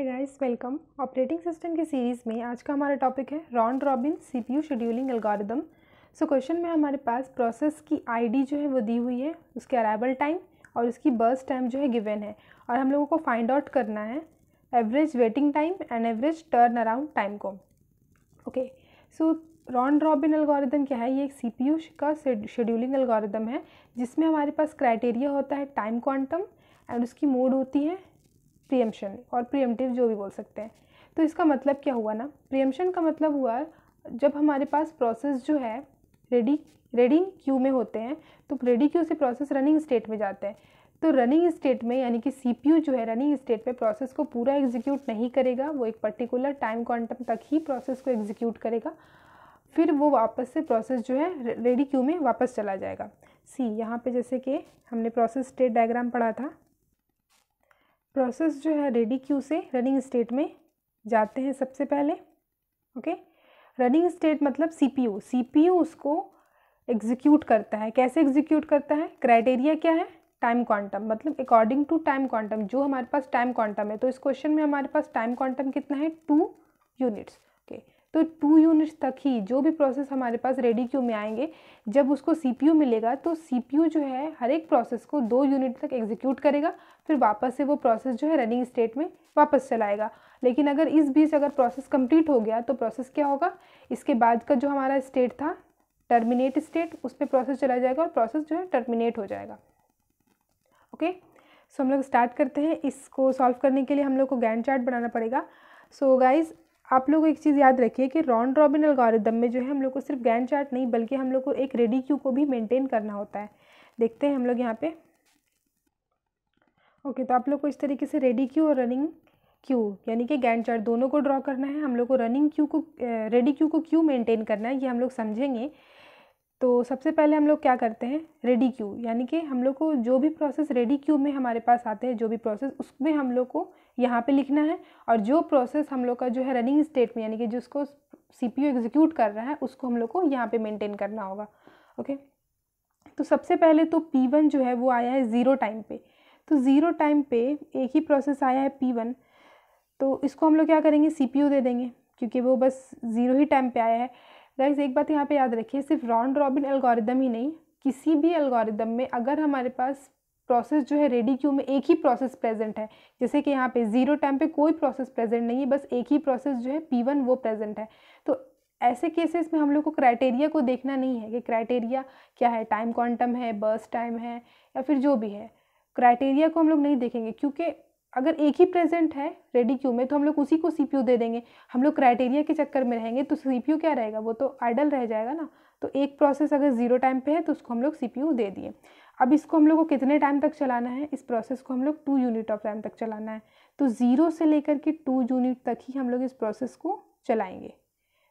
है guys welcome operating system की series में आज का हमारा टॉपिक है round robin CPU scheduling algorithm so question में हमारे पास प्रोसेस की आईडी जो है वो दी हुई है उसके अराइवल टाइम और उसकी बर्स टाइम जो है गिवन है और हम लोगों को फाइंड आउट करना है average waiting time and average turn around time को okay so round robin algorithm क्या है ये एक यू का शेड्यूलिंग एल्गोरिदम है जिसमें हमारे पास क्राइटेरिया होता है टाइम क्वांटम एंड उसकी मोड होती है प्रियम्पन और प्रियमटिव जो भी बोल सकते हैं तो इसका मतलब क्या हुआ ना प्रियम्शन का मतलब हुआ जब हमारे पास प्रोसेस जो है रेडी रेडी क्यू में होते हैं तो रेडी क्यू से प्रोसेस रनिंग स्टेट में जाते हैं तो रनिंग स्टेट में यानी कि यू जो है रनिंग स्टेट में प्रोसेस को पूरा एग्जीक्यूट नहीं करेगा वो एक पर्टिकुलर टाइम क्वांटम तक ही प्रोसेस को एग्जीक्यूट करेगा फिर वो वापस से प्रोसेस जो है रेडी क्यू में वापस चला जाएगा सी यहाँ पे जैसे कि हमने प्रोसेस स्टेट डायग्राम पढ़ा था प्रोसेस जो है रेडी क्यू से रनिंग स्टेट में जाते हैं सबसे पहले ओके रनिंग स्टेट मतलब सीपीयू सीपीयू उसको एग्जीक्यूट करता है कैसे एग्जीक्यूट करता है क्राइटेरिया क्या है टाइम क्वांटम मतलब अकॉर्डिंग टू टाइम क्वांटम जो हमारे पास टाइम क्वांटम है तो इस क्वेश्चन में हमारे पास टाइम क्वांटम कितना है टू यूनिट्स ओके तो टू यूनिट्स तक ही जो भी प्रोसेस हमारे पास रेडी क्यू में आएंगे जब उसको सी मिलेगा तो सी जो है हर एक प्रोसेस को दो यूनिट तक एग्जीक्यूट करेगा फिर वापस से वो प्रोसेस जो है रनिंग स्टेट में वापस चलाएगा लेकिन अगर इस बीच अगर प्रोसेस कंप्लीट हो गया तो प्रोसेस क्या होगा इसके बाद का जो हमारा स्टेट था टर्मिनेट स्टेट उस पर प्रोसेस चला जाएगा और प्रोसेस जो है टर्मिनेट हो जाएगा ओके सो so, हम लोग स्टार्ट करते हैं इसको सॉल्व करने के लिए हम लोग को गैंड चार्ट बनाना पड़ेगा सो so, गाइज आप लोग एक चीज़ याद रखिए कि राउंड रॉबिन अलगोरिदम में जो है हम लोग को सिर्फ गैंड चार्ट नहीं बल्कि हम लोग को एक रेडी क्यू को भी मेंटेन करना होता है देखते हैं हम लोग यहाँ पर ओके तो आप लोग को इस तरीके से रेडी क्यू और रनिंग क्यू यानी कि गैंड चार्ट दोनों को ड्रॉ करना है हम लोग को रनिंग क्यू को रेडी क्यू को क्यू मेंटेन करना है ये हम लोग समझेंगे तो सबसे पहले हम लोग क्या करते हैं रेडी क्यू यानी कि हम लोग को जो भी प्रोसेस रेडी क्यू में हमारे पास आते हैं जो भी प्रोसेस उसमें हम लोग को यहाँ पे लिखना है और जो प्रोसेस हम लोग का जो है रनिंग स्टेट में यानी कि जिसको सी पी एग्जीक्यूट कर रहा है उसको हम लोग को यहाँ पर मेनटेन करना होगा ओके तो सबसे पहले तो पी वन जो है वो आया है ज़ीरो टाइम पर तो ज़ीरो टाइम पे एक ही प्रोसेस आया है पी वन तो इसको हम लोग क्या करेंगे सी पी यू दे देंगे क्योंकि वो बस ज़ीरो ही टाइम पे आया है गाइस एक बात यहाँ पे याद रखिए सिर्फ राउंड रॉबिन एल्गोरिदम ही नहीं किसी भी एल्गोरिदम में अगर हमारे पास प्रोसेस जो है रेडी क्यू में एक ही प्रोसेस प्रेजेंट है जैसे कि यहाँ पे ज़ीरो टाइम पे कोई प्रोसेस प्रेजेंट नहीं है बस एक ही प्रोसेस जो है पी वन वो प्रेजेंट है तो ऐसे केसेस में हम लोग को क्राइटेरिया को देखना नहीं है कि क्राइटेरिया क्या है टाइम क्वांटम है बर्स टाइम है या फिर जो भी है क्राइटेरिया को हम लोग नहीं देखेंगे क्योंकि अगर एक ही प्रेजेंट है रेडी क्यू में तो हम लोग उसी को सी दे देंगे हम लोग क्राइटेरिया के चक्कर में रहेंगे तो सी क्या रहेगा वो तो आइडल रह जाएगा ना तो एक प्रोसेस अगर ज़ीरो टाइम पे है तो उसको हम लोग सी दे दिए अब इसको हम लोग को कितने टाइम तक चलाना है इस प्रोसेस को हम लोग टू यूनिट ऑफ टाइम तक चलाना है तो ज़ीरो से लेकर के टू यूनिट तक ही हम लोग इस प्रोसेस को चलाएंगे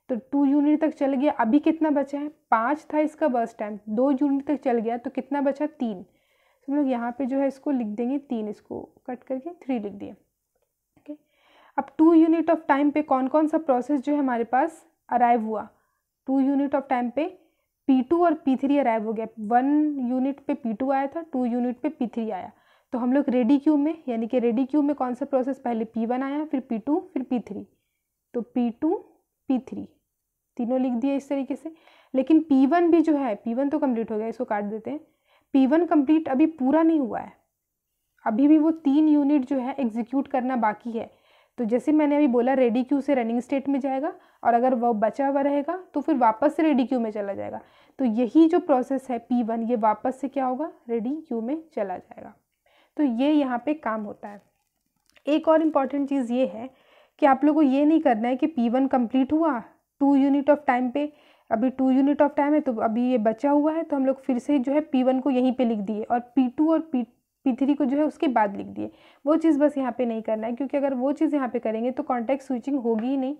तो टू यूनिट तक चल गया अभी कितना बचा है पाँच था इसका बस टाइम दो यूनिट तक चल गया तो कितना बचा तीन हम लोग यहाँ पे जो है इसको लिख देंगे तीन इसको कट करके थ्री लिख दिए ओके अब टू यूनिट ऑफ टाइम पे कौन कौन सा प्रोसेस जो है हमारे पास अराइव हुआ टू यूनिट ऑफ टाइम पे पी टू और पी थ्री अराइव हो गया वन यूनिट पे पी टू आया था टू यूनिट पे पी थ्री आया तो हम लोग रेडी क्यू में यानी कि रेडी क्यू में कौन सा प्रोसेस पहले पी वन आया फिर पी टू फिर पी थ्री तो पी टू पी थ्री तीनों लिख दिए इस तरीके से लेकिन पी वन भी जो है पी वन तो कम्प्लीट हो गया इसको काट देते हैं पी वन कम्प्लीट अभी पूरा नहीं हुआ है अभी भी वो तीन यूनिट जो है एग्जीक्यूट करना बाकी है तो जैसे मैंने अभी बोला रेडी क्यू से रनिंग स्टेट में जाएगा और अगर वह बचा हुआ रहेगा तो फिर वापस से रेडी क्यू में चला जाएगा तो यही जो प्रोसेस है पी वन ये वापस से क्या होगा रेडी क्यू में चला जाएगा तो ये यहाँ पे काम होता है एक और इम्पॉर्टेंट चीज़ ये है कि आप लोगों को ये नहीं करना है कि पी वन कम्प्लीट हुआ टू यूनिट ऑफ टाइम पे अभी टू यूनिट ऑफ टाइम है तो अभी ये बचा हुआ है तो हम लोग फिर से जो है पी वन को यहीं पे लिख दिए और पी टू और पी पी थ्री को जो है उसके बाद लिख दिए वो चीज़ बस यहाँ पे नहीं करना है क्योंकि अगर वो चीज़ यहाँ पे करेंगे तो कॉन्टैक्ट स्विचिंग होगी ही नहीं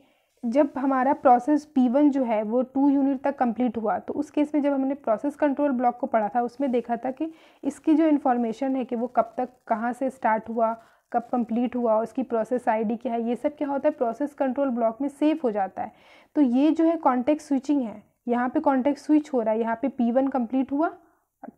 जब हमारा प्रोसेस पी वन जो है वो टू यूनिट तक कंप्लीट हुआ तो उस केस में जब हमने प्रोसेस कंट्रोल ब्लॉक को पढ़ा था उसमें देखा था कि इसकी जो इन्फॉर्मेशन है कि वो कब तक कहाँ से स्टार्ट हुआ कब कंप्लीट हुआ उसकी प्रोसेस आईडी क्या है ये सब क्या होता है प्रोसेस कंट्रोल ब्लॉक में सेव हो जाता है तो ये जो है कॉन्टेक्ट स्विचिंग है यहाँ पे कॉन्टेक्ट स्विच हो रहा है यहाँ पे पी वन कम्प्लीट हुआ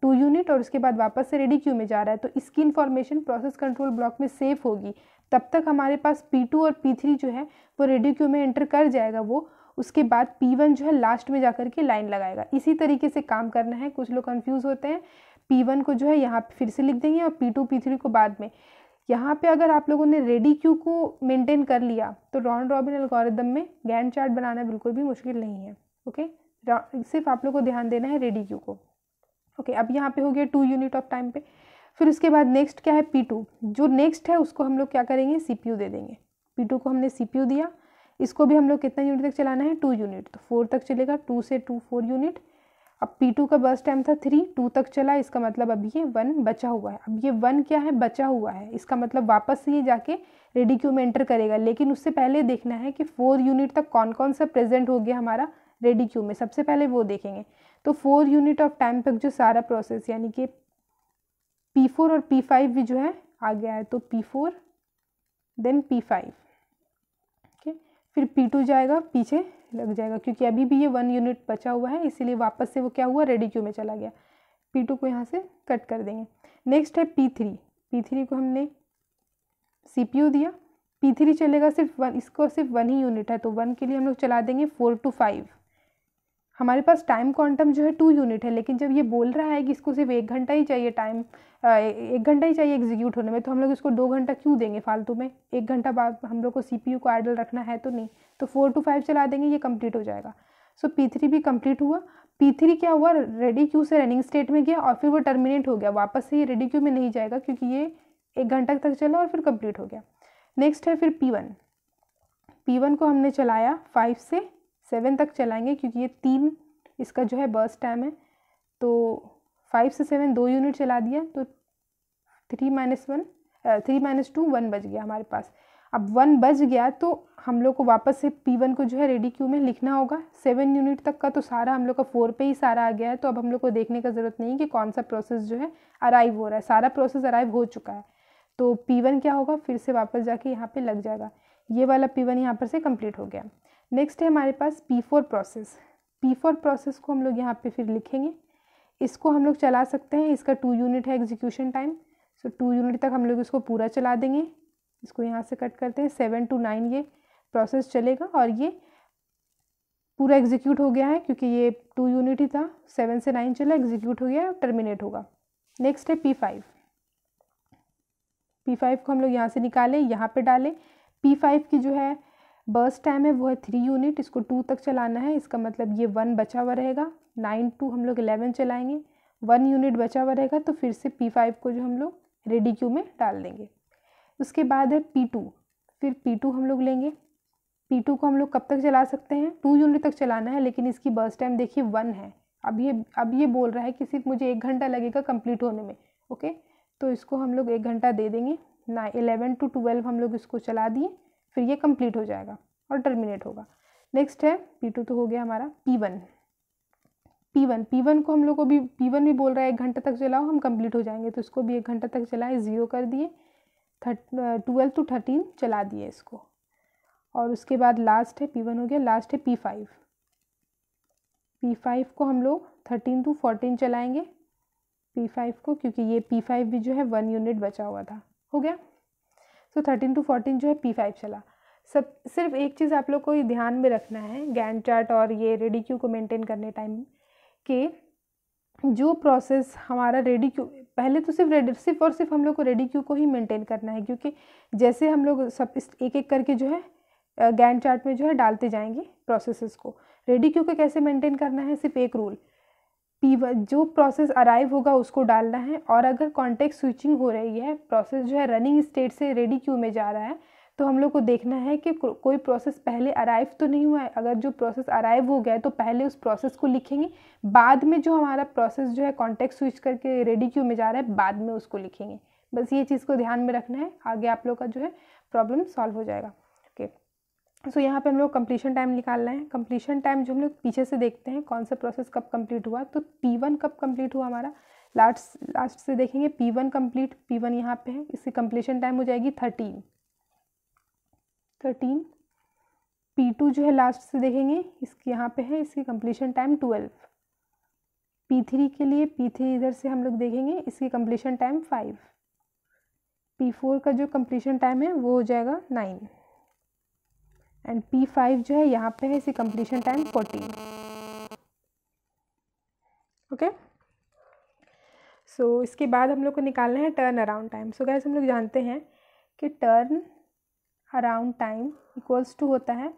टू यूनिट और उसके बाद वापस से रेडी क्यू में जा रहा है तो इसकी इन्फॉर्मेशन प्रोसेस कंट्रोल ब्लॉक में सेव होगी तब तक हमारे पास P2 और P3 जो है वो रेडी क्यू में एंटर कर जाएगा वो उसके बाद P1 जो है लास्ट में जा कर के लाइन लगाएगा इसी तरीके से काम करना है कुछ लोग कन्फ्यूज़ होते हैं पी वन को जो है यहाँ फिर से लिख देंगे और पी टू पी थ्री को बाद में यहाँ पे अगर आप लोगों ने रेडी क्यू को मेंटेन कर लिया तो राउंड रॉबिन एल्गोरिदम में गैंड चार्ट बनाना बिल्कुल भी मुश्किल नहीं है ओके सिर्फ आप लोगों को ध्यान देना है रेडी क्यू को ओके अब यहाँ पे हो गया टू यूनिट ऑफ टाइम पे फिर उसके बाद नेक्स्ट क्या है पी टू जो नेक्स्ट है उसको हम लोग क्या करेंगे सी पी यू दे देंगे पी टू को हमने सी पी यू दिया इसको भी हम लोग कितना यूनिट तक चलाना है टू यूनिट तो फोर तक चलेगा टू से टू फोर यूनिट अब P2 का बस टाइम था थ्री टू तक चला इसका मतलब अब ये वन बचा हुआ है अब ये वन क्या है बचा हुआ है इसका मतलब वापस ये जाके रेडी क्यू में एंटर करेगा लेकिन उससे पहले देखना है कि फोर यूनिट तक कौन कौन सा प्रेजेंट हो गया हमारा रेडी क्यू में सबसे पहले वो देखेंगे तो फोर यूनिट ऑफ टाइम तक जो सारा प्रोसेस यानी कि पी फोर और पी फाइव भी जो है आ गया है तो P four then P five okay फिर पी टू जाएगा पीछे लग जाएगा क्योंकि अभी भी ये वन यूनिट बचा हुआ है इसीलिए वापस से वो क्या हुआ रेडी क्यू में चला गया पी टू को यहाँ से कट कर देंगे नेक्स्ट है पी थ्री पी थ्री को हमने सी पी यू दिया पी थ्री चलेगा सिर्फ वन इसको सिर्फ वन ही यूनिट है तो वन के लिए हम लोग चला देंगे फोर टू फाइव हमारे पास टाइम क्वांटम जो है टू यूनिट है लेकिन जब ये बोल रहा है कि इसको सिर्फ एक घंटा ही चाहिए टाइम एक घंटा ही चाहिए एग्जीक्यूट होने में तो हम लोग इसको दो घंटा क्यों देंगे फालतू में एक घंटा बाद हम लोग को सी को आइडल रखना है तो नहीं तो फोर टू फाइव चला देंगे ये कम्प्लीट हो जाएगा सो पी थ्री भी कम्प्लीट हुआ पी थ्री क्या हुआ रेडी क्यू से रनिंग स्टेट में गया और फिर वो टर्मिनेट हो गया वापस से ये रेडी क्यू में नहीं जाएगा क्योंकि ये एक घंटा तक चला और फिर कंप्लीट हो गया नेक्स्ट है फिर पी वन पी वन को हमने चलाया फाइव से सेवन तक चलाएंगे क्योंकि ये तीन इसका जो है बर्स टाइम है तो फाइव से सेवन दो यूनिट चला दिया तो three minus one three minus two one बज गया हमारे पास अब वन बज गया तो हम लोग को वापस से पी वन को जो है रेडी क्यू में लिखना होगा सेवन यूनिट तक का तो सारा हम लोग का फोर पे ही सारा आ गया है तो अब हम लोग को देखने का ज़रूरत नहीं कि कौन सा प्रोसेस जो है अराइव हो रहा है सारा प्रोसेस अराइव हो चुका है तो पी वन क्या होगा फिर से वापस जाके यहाँ पे लग जाएगा ये वाला पी वन यहाँ पर से कंप्लीट हो गया नेक्स्ट है हमारे पास P four process P four process को हम लोग यहाँ पे फिर लिखेंगे इसको हम लोग चला सकते हैं इसका टू यूनिट है execution time so two unit तक हम लोग इसको पूरा चला देंगे इसको यहाँ से कट करते हैं सेवन टू नाइन ये प्रोसेस चलेगा और ये पूरा एग्जीक्यूट हो गया है क्योंकि ये टू यूनिट ही था सेवन से नाइन चला एग्जीक्यूट हो गया टर्मिनेट होगा नेक्स्ट है पी फाइव पी फाइव को हम लोग यहाँ से निकालें यहाँ पे डालें पी फाइव की जो है बर्स टाइम है वो है थ्री यूनिट इसको टू तक चलाना है इसका मतलब ये वन बचा हुआ रहेगा नाइन टू हम लोग इलेवन चलाएंगे वन यूनिट बचा हुआ रहेगा तो फिर से पी फाइव को जो हम लोग रेडी क्यू में डाल देंगे उसके बाद है पी टू फिर पी टू हम लोग लेंगे पी टू को हम लोग कब तक चला सकते हैं टू यूनिट तक चलाना है लेकिन इसकी बर्स टाइम देखिए वन है अब ये अब ये बोल रहा है कि सिर्फ मुझे एक घंटा लगेगा कम्प्लीट होने में ओके तो इसको हम लोग एक घंटा दे देंगे ना इलेवन टू ट्वेल्व हम लोग इसको चला दिए फिर ये कंप्लीट हो जाएगा और टर्मिनेट होगा नेक्स्ट है पी टू तो हो गया हमारा P one P one P one को हम लोग को भी पी वन भी बोल रहा है एक घंटे तक चलाओ हम कंप्लीट हो जाएंगे तो इसको भी एक घंटे तक चलाए ज़ीरो कर दिए थर्ट ट्वेल्व टू थर्टीन चला दिए इसको और उसके बाद लास्ट है पी वन हो गया लास्ट है पी फाइव पी फाइव को हम लोग थर्टीन टू फोर्टीन चलाएँगे पी फाइव को क्योंकि ये पी फाइव भी जो है वन यूनिट बचा हुआ था हो गया सो थर्टीन टू फोर्टीन जो है पी फाइव चला सब सिर्फ एक चीज़ आप लोग को ध्यान में रखना है गैन चार्ट और ये रेडी क्यू को मेंटेन करने टाइम कि जो प्रोसेस हमारा रेडी क्यू पहले तो सिर्फ रेडी सिर्फ और सिर्फ हम लोग को रेडी क्यू को ही मेंटेन करना है क्योंकि जैसे हम लोग सब एक एक करके जो है गैन चार्ट में जो है डालते जाएंगे प्रोसेसेस को रेडी क्यू को कैसे मेंटेन करना है सिर्फ एक रूल पी जो प्रोसेस अराइव होगा उसको डालना है और अगर कॉन्टेक्ट स्विचिंग हो रही है प्रोसेस जो है रनिंग स्टेट से रेडी क्यू में जा रहा है तो हम लोग को देखना है कि को, कोई प्रोसेस पहले अराइव तो नहीं हुआ है अगर जो प्रोसेस अराइव हो गया है तो पहले उस प्रोसेस को लिखेंगे बाद में जो हमारा प्रोसेस जो है कॉन्टेक्ट स्विच करके रेडी क्यू में जा रहा है बाद में उसको लिखेंगे बस ये चीज़ को ध्यान में रखना है आगे आप लोग का जो है प्रॉब्लम सॉल्व हो जाएगा ओके okay. सो so, यहाँ पे हम लोग कंप्लीशन टाइम निकालना है कंप्लीशन टाइम जो हम लोग पीछे से देखते हैं कौन सा प्रोसेस कब कंप्लीट हुआ तो पी वन कब कंप्लीट हुआ हमारा लास्ट लास्ट से देखेंगे P one complete P one यहाँ पे है इसकी कंप्लीशन टाइम हो जाएगी थर्टीन थर्टीन पी टू जो है लास्ट से देखेंगे इसकी यहाँ पे है इसकी completion time twelve P three के लिए पी थ्री इधर से हम लोग देखेंगे इसकी completion time five P four का जो कंप्लीशन टाइम है वो हो जाएगा नाइन एंड पी फाइव जो है यहाँ पे है इसी completion time fourteen okay so इसके बाद हम लोग को निकालना है turn around time so guys हम लोग जानते हैं कि turn around time equals to होता है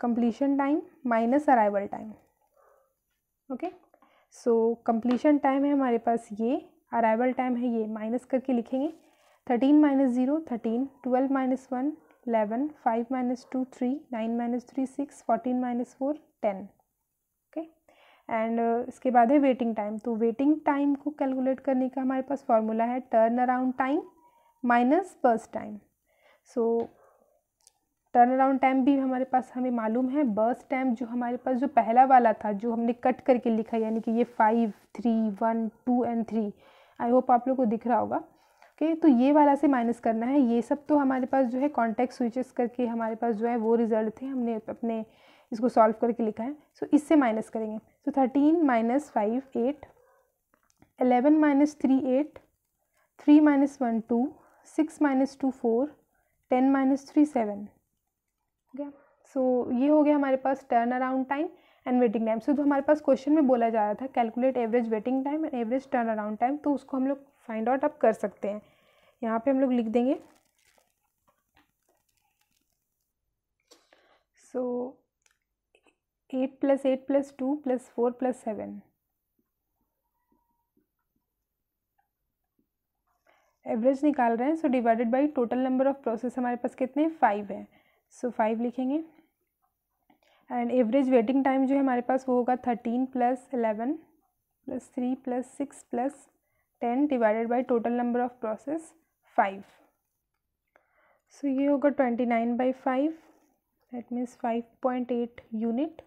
completion time minus arrival time okay so completion time है हमारे पास ये अराइवल टाइम है ये माइनस करके लिखेंगे thirteen minus zero thirteen twelve minus one eleven five minus two three nine minus three six fourteen minus four ten okay and इसके बाद है वेटिंग टाइम तो वेटिंग टाइम को कैलकुलेट करने का हमारे पास फॉर्मूला है turn around time minus burst time so turn around time भी हमारे पास हमें मालूम है बस टाइम जो हमारे पास जो पहला वाला था जो हमने कट करके लिखा यानी कि ये five three one two and three I hope आप लोग को दिख रहा होगा ओके तो ये वाला से माइनस करना है ये सब तो हमारे पास जो है कॉन्टैक्ट स्विचेस करके हमारे पास जो है वो रिजल्ट थे हमने अपने इसको सॉल्व करके लिखा है सो so, इससे माइनस करेंगे so thirteen minus five eight eleven minus three eight three minus one two six minus two four ten minus three seven हो गया सो ये हो गया हमारे पास turn around time and waiting time so जो हमारे पास क्वेश्चन में बोला जा रहा था calculate average waiting time and average turn around time तो उसको हम लोग फाइंड आउट आप कर सकते हैं यहाँ पे हम लोग लिख देंगे so eight plus eight plus two plus four plus seven average निकाल रहे हैं so divided by total number of process हमारे पास कितने फाइव हैं सो फाइव लिखेंगे एंड एवरेज वेटिंग टाइम जो है हमारे पास वो होगा thirteen plus eleven plus three plus six plus ten divided by total number of process five so ये होगा twenty nine by five that means five point eight unit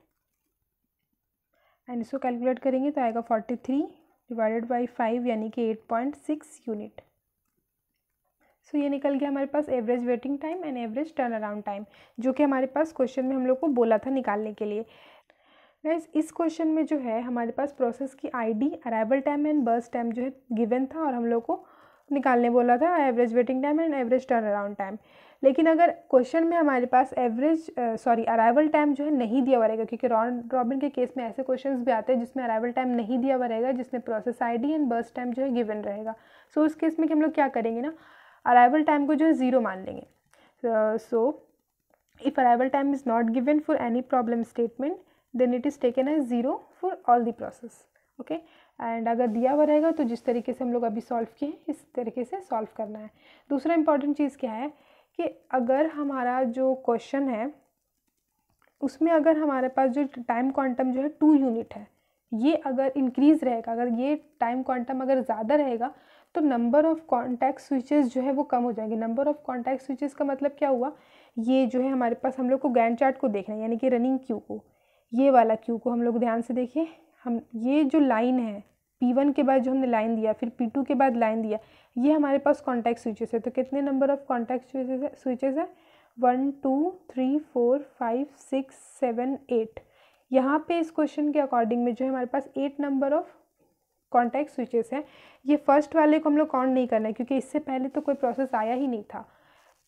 and इसको calculate करेंगे तो आएगा forty three divided by five यानी कि eight point six unit so ये निकल गया हमारे पास average waiting time and average turn around time जो कि हमारे पास क्वेश्चन में हम लोग को बोला था निकालने के लिए गैस इस क्वेश्चन में जो है हमारे पास प्रोसेस की ID arrival time and burst time जो है गिवन था और हम लोग को निकालने बोला था average waiting time and average turn around time लेकिन अगर क्वेश्चन में हमारे पास एवरेज सॉरी अराइवल टाइम जो है नहीं दिया हुआ रहेगा क्योंकि रॉन रॉबिन के केस में ऐसे क्वेश्चन भी आते हैं जिसमें अराइवल टाइम नहीं दिया हुआ रहेगा जिसमें process ID and burst time जो है गिवन रहेगा सो so, उस केस में कि हम लोग क्या करेंगे ना अराइवल टाइम को जो है ज़ीरो मान लेंगे so if arrival time is not given for any problem statement then it is taken as zero for all the process okay and अगर दिया हुआ रहेगा तो जिस तरीके से हम लोग अभी सॉल्व किए हैं इस तरीके से सॉल्व करना है दूसरा इंपॉर्टेंट चीज़ क्या है कि अगर हमारा जो क्वेश्चन है उसमें अगर हमारे पास जो टाइम क्वांटम जो है टू यूनिट है ये अगर इंक्रीज़ रहेगा अगर ये टाइम क्वांटम अगर ज़्यादा रहेगा तो नंबर ऑफ़ कॉन्टैक्ट स्विचेस जो है वो कम हो जाएंगे नंबर ऑफ़ कॉन्टैक्ट स्विचेस का मतलब क्या हुआ ये जो है हमारे पास हम लोग को गैन चार्ट को देखना है यानी कि रनिंग क्यू को ये वाला क्यू को हम लोग ध्यान से देखें हम ये जो लाइन है पी वन के बाद जो हमने लाइन दिया फिर पी टू के बाद लाइन दिया ये हमारे पास कॉन्टैक्ट स्विचेस है तो कितने नंबर ऑफ कॉन्टैक्ट स्विचेस है स्विचेस है one two three four five six seven eight यहाँ पे इस क्वेश्चन के अकॉर्डिंग में जो है हमारे पास eight number of context switches हैं ये फर्स्ट वाले को हम लोग काउंट नहीं करना है क्योंकि इससे पहले तो कोई प्रोसेस आया ही नहीं था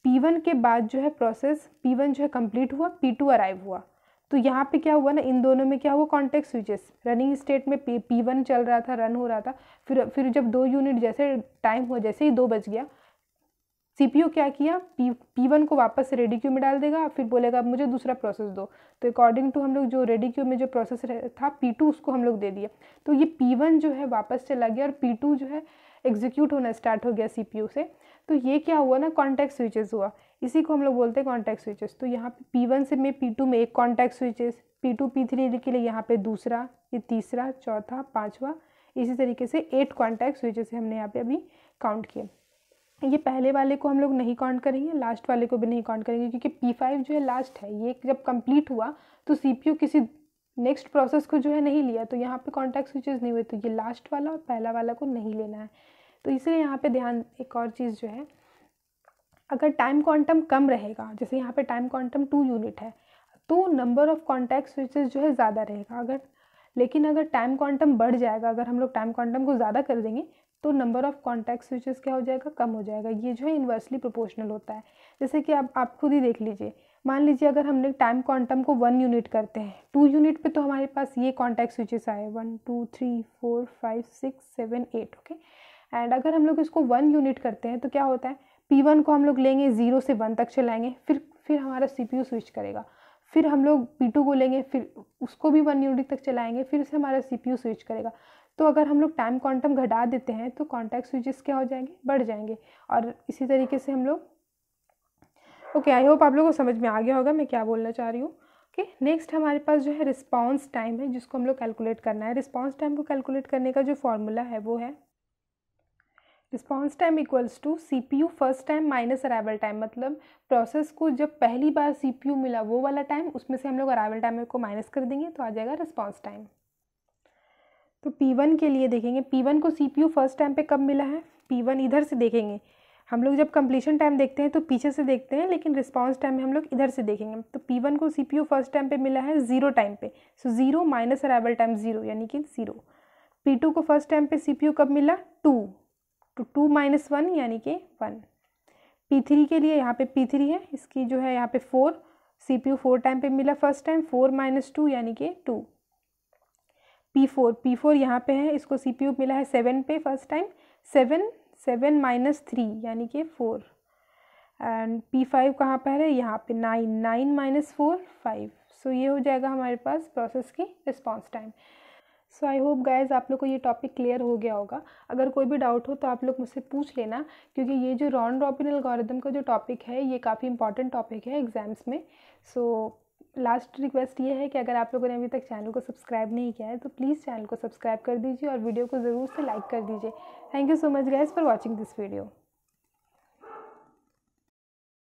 पी वन के बाद जो है प्रोसेस पी वन जो है कंप्लीट हुआ पी टू अराइव हुआ तो यहाँ पे क्या हुआ ना इन दोनों में क्या हुआ कॉन्टेक्ट स्विचेस रनिंग स्टेट में पी पी वन चल रहा था रन हो रहा था फिर फिर जब दो यूनिट जैसे टाइम हुआ जैसे ही दो बज गया सीपीयू क्या किया पी पी वन को वापस से रेडी क्यू में डाल देगा फिर बोलेगा अब मुझे दूसरा प्रोसेस दो तो अकॉर्डिंग टू हम लोग जो रेडी क्यू में जो प्रोसेस था पी टू उसको हम लोग दे दिया तो ये पी वन जो है वापस चला गया और पी टू जो है एग्जीक्यूट होना स्टार्ट हो गया सी पी से तो ये क्या हुआ ना कॉन्टेक्ट स्विचेस हुआ इसी को हम लोग बोलते हैं कॉन्टैक्ट स्विचेस तो यहाँ पे पी वन से में पी टू में एक context switches P two P three के लिए यहाँ पे दूसरा ये तीसरा चौथा पांचवा इसी तरीके से एट कॉन्टैक्ट स्विचेस हमने यहाँ पे अभी काउंट किए ये पहले वाले को हम लोग नहीं काउंट करेंगे लास्ट वाले को भी नहीं काउंट करेंगे क्योंकि पी फाइव जो है लास्ट है ये जब कंप्लीट हुआ तो सी पी यू किसी नेक्स्ट प्रोसेस को जो है नहीं लिया तो यहाँ पर कॉन्टैक्ट स्विचेस नहीं हुए तो ये लास्ट वाला और पहला वाला को नहीं लेना है तो इसलिए यहाँ पर ध्यान एक और चीज़ जो है अगर टाइम क्वांटम कम रहेगा जैसे यहाँ पे टाइम क्वांटम टू यूनिट है तो नंबर ऑफ़ कॉन्टैक्ट स्विचेज जो है ज़्यादा रहेगा अगर लेकिन अगर टाइम क्वांटम बढ़ जाएगा अगर हम लोग टाइम क्वांटम को ज़्यादा कर देंगे तो नंबर ऑफ़ कॉन्टैक्ट स्विचेस क्या हो जाएगा कम हो जाएगा ये जो है इन्वर्सली प्रोपोर्शनल होता है जैसे कि आप आप खुद ही देख लीजिए मान लीजिए अगर हमने टाइम क्वांटम को वन यूनिट करते हैं टू यूनिट पे तो हमारे पास ये कॉन्टैक्ट स्विचेस आए one two three four five six seven eight okay and अगर हम लोग इसको वन यूनिट करते हैं तो क्या होता है P1 को हम लोग लेंगे ज़ीरो से वन तक चलाएंगे फिर फिर हमारा यू स्विच करेगा फिर हम लोग P2 को लेंगे फिर उसको भी वन यूनिट तक चलाएंगे फिर से हमारा यू स्विच करेगा तो अगर हम लोग टाइम क्वांटम घटा देते हैं तो कॉन्टैक्ट स्विचेस क्या हो जाएंगे बढ़ जाएंगे और इसी तरीके से हम लोग ओके आई होप आप लोगों को समझ में आ गया होगा मैं क्या बोलना चाह रही हूँ ओके नेक्स्ट हमारे पास जो है रिस्पांस टाइम है जिसको हम लोग कैलकुलेट करना है रिस्पॉन्स टाइम को कैलकुलेट करने का जो फॉर्मूला है वो है response time equals to C P U first time minus arrival time मतलब प्रोसेस को जब पहली बार सी पी यू मिला वो वाला टाइम उसमें से हम लोग अराइवल टाइम को माइनस कर देंगे तो आ जाएगा रिस्पॉन्स टाइम तो पी वन के लिए देखेंगे पी वन को C P U first time पे कब मिला है पी वन इधर से देखेंगे हम लोग जब कंप्लीशन टाइम देखते हैं तो पीछे से देखते हैं लेकिन रिस्पॉन्स टाइम हम लोग इधर से देखेंगे तो पी वन को C P U first time पे मिला है ज़ीरो टाइम पे so zero minus arrival time zero यानी कि ज़ीरो पी टू को फर्स्ट टाइम पे सी पी यू कब मिला टू तो टू माइनस वन यानी कि वन पी थ्री के लिए यहाँ पे पी थ्री है इसकी जो है यहाँ पे four C P U four time पे मिला first time four minus two यानी कि two P four P four यहाँ पे है इसको सी पी यू मिला है सेवन पे first time seven seven minus three यानी कि फोर एंड पी फाइव कहाँ पर है यहाँ पे nine nine minus four five so ये हो जाएगा हमारे पास प्रोसेस की response time so I hope guys आप लोग को ये टॉपिक क्लियर हो गया होगा अगर कोई भी डाउट हो तो आप लोग मुझसे पूछ लेना क्योंकि ये जो राउंड रॉबिन एल्गोरिदम का जो टॉपिक है ये काफ़ी इंपॉर्टेंट टॉपिक है एग्ज़ाम्स में सो लास्ट रिक्वेस्ट ये है कि अगर आप लोगों ने अभी तक चैनल को सब्सक्राइब नहीं किया है तो प्लीज़ चैनल को सब्सक्राइब कर दीजिए और वीडियो को ज़रूर से लाइक कर दीजिए thank you so much guys for watching this video